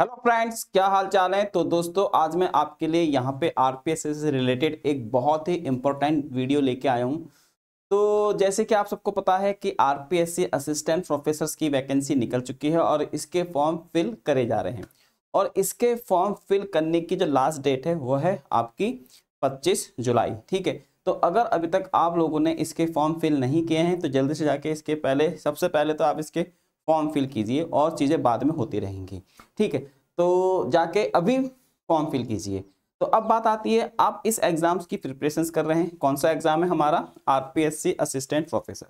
hello friends क्या हाल चाल है तो दोस्तों आज मैं आपके लिए यहाँ पे आरपीएस से रिलेटेड एक बहुत ही इम्पोर्टेंट वीडियो लेके आया हूँ तो जैसे कि आप सबको पता है कि आरपीएससी असिस्टेंट प्रोफेसर्स की वैकेंसी निकल चुकी है और इसके फॉर्म फिल करे जा रहे हैं और इसके फॉर्म फिल करने की जो लास्ट डेट है वो है आपकी पच्चीस जुलाई ठीक है तो अगर अभी तक आप लोगों ने इसके फॉर्म फिल नहीं किए हैं तो जल्दी से जाके इसके पहले सबसे पहले तो आप इसके फॉर्म फिल कीजिए और चीज़ें बाद में होती रहेंगी ठीक है तो जाके अभी फॉर्म फिल कीजिए तो अब बात आती है आप इस एग्ज़ाम्स की प्रिपरेशन कर रहे हैं कौन सा एग्ज़ाम है हमारा आर असिस्टेंट प्रोफेसर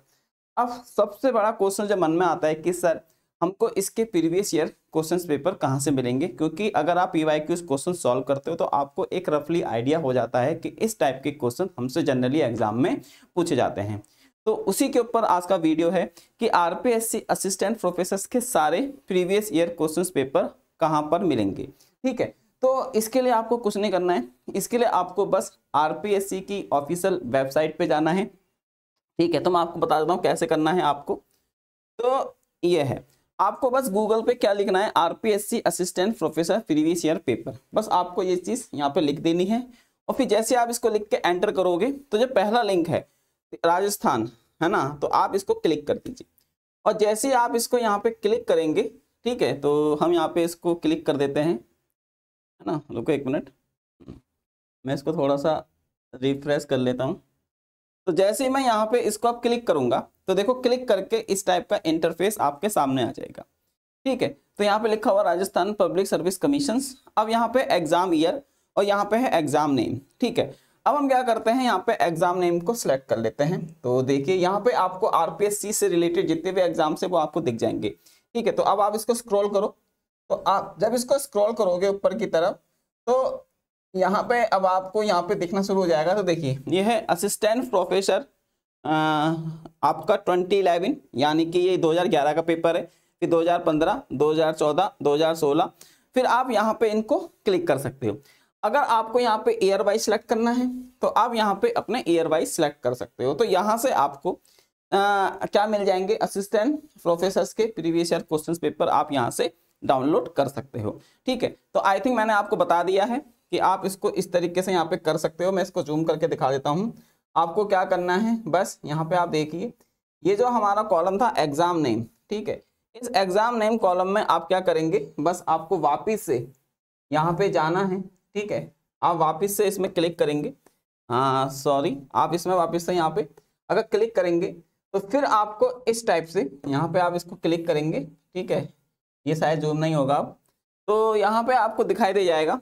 अब सबसे बड़ा क्वेश्चन जो मन में आता है कि सर हमको इसके प्रीवियस ईयर क्वेश्चंस पेपर कहाँ से मिलेंगे क्योंकि अगर आप पी वाई क्वेश्चन सॉल्व करते हो तो आपको एक रफली आइडिया हो जाता है कि इस टाइप के क्वेश्चन हमसे जनरली एग्जाम में पूछे जाते हैं तो उसी के ऊपर आज का वीडियो है कि आरपीएससी असिस्टेंट प्रोफेसर के सारे प्रीवियस ईयर क्वेश्चन पेपर कहाँ पर मिलेंगे ठीक है तो इसके लिए आपको कुछ नहीं करना है इसके लिए आपको बस आरपीएससी की ऑफिशियल वेबसाइट पे जाना है ठीक है तो मैं आपको बता देता हूँ कैसे करना है आपको तो ये है आपको बस गूगल पे क्या लिखना है or assistant professor previous year paper बस आपको ये चीज़ यहाँ पे लिख देनी है और फिर जैसे आप इसको लिख के एंटर करोगे तो जो पहला लिंक है राजस्थान है ना तो आप इसको क्लिक कर दीजिए और जैसे आप इसको यहाँ पे क्लिक करेंगे ठीक है तो हम यहाँ पे इसको क्लिक कर देते हैं है ना रुको एक मिनट मैं इसको थोड़ा सा रिफ्रेश कर लेता हूँ तो जैसे ही मैं यहाँ पे इसको आप क्लिक करूँगा तो देखो क्लिक करके इस टाइप का इंटरफेस आपके सामने आ जाएगा ठीक है तो यहाँ पे लिखा हुआ राजस्थान पब्लिक सर्विस कमीशन अब यहाँ पे एग्जाम ईयर और यहाँ पे है एग्जाम नेम ठीक है अब हम क्या करते हैं यहाँ पे एग्जाम नेम को सिलेक्ट कर लेते हैं तो देखिए यहाँ पे आपको आरपीएससी से रिलेटेड जितने भी एग्जाम है वो आपको दिख जाएंगे ठीक है तो अब आप इसको स्क्रॉल करो तो आप जब इसको स्क्रॉल करोगे ऊपर की तरफ तो यहाँ पे अब आपको यहाँ पे दिखना शुरू हो जाएगा तो देखिए ये है असिस्टेंट प्रोफेसर आपका ट्वेंटी इलेवन यानी कि ये 2011 का पेपर है फिर 2015 2014 2016 फिर आप यहाँ पे इनको क्लिक कर सकते हो अगर आपको यहाँ पे एयर वाइज सेलेक्ट करना है तो आप यहाँ पे अपने एयर वाइज सेलेक्ट कर सकते हो तो यहाँ से आपको आ, क्या मिल जाएंगे असिस्टेंट प्रोफेसर के प्रीवियस ईयर क्वेश्चन पेपर आप यहाँ से डाउनलोड कर सकते हो ठीक है तो आई थिंक मैंने आपको बता दिया है कि आप इसको इस तरीके से यहाँ पे कर सकते हो मैं इसको जूम करके दिखा देता हूँ आपको क्या करना है बस यहाँ पे आप देखिए ये जो हमारा कॉलम था एग्जाम नेम ठीक है इस एग्जाम नेम कॉलम में आप क्या करेंगे बस आपको वापिस से यहाँ पे जाना है ठीक है आप वापस से इसमें क्लिक करेंगे सॉरी हाँ, आप इसमें वापस से यहाँ पे अगर क्लिक करेंगे तो फिर आपको इस टाइप से यहाँ पे आप इसको क्लिक करेंगे ठीक है ये शायद जूम नहीं होगा अब तो यहाँ पे आपको दिखाई दे जाएगा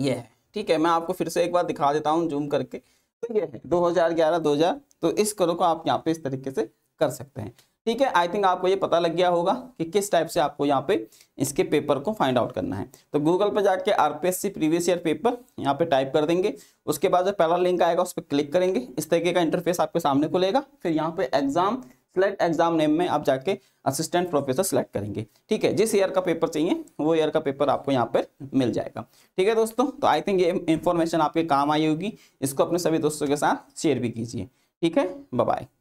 ये है ठीक है मैं आपको फिर से एक बार दिखा देता हूँ जूम करके तो ये है दो हज़ार तो इस करो को आप यहाँ पे इस तरीके से कर सकते हैं ठीक है आई थिंक आपको ये पता लग गया होगा कि किस टाइप से आपको यहाँ पे इसके पेपर को फाइंड आउट करना है तो गूगल पर जाके सी प्रीवियस ईयर पेपर यहाँ पे टाइप कर देंगे उसके बाद जो पहला लिंक आएगा उस पर क्लिक करेंगे इस तरीके का इंटरफेस आपके सामने खुलेगा फिर यहाँ पे एग्जाम सेलेक्ट एग्जाम नेम में आप जाके असिस्टेंट प्रोफेसर सेलेक्ट करेंगे ठीक है जिस ईयर का पेपर चाहिए वो ईयर का पेपर आपको यहाँ पर मिल जाएगा ठीक है दोस्तों तो आई थिंक ये इन्फॉर्मेशन आपके काम आई होगी इसको अपने सभी दोस्तों के साथ शेयर भी कीजिए ठीक है बाय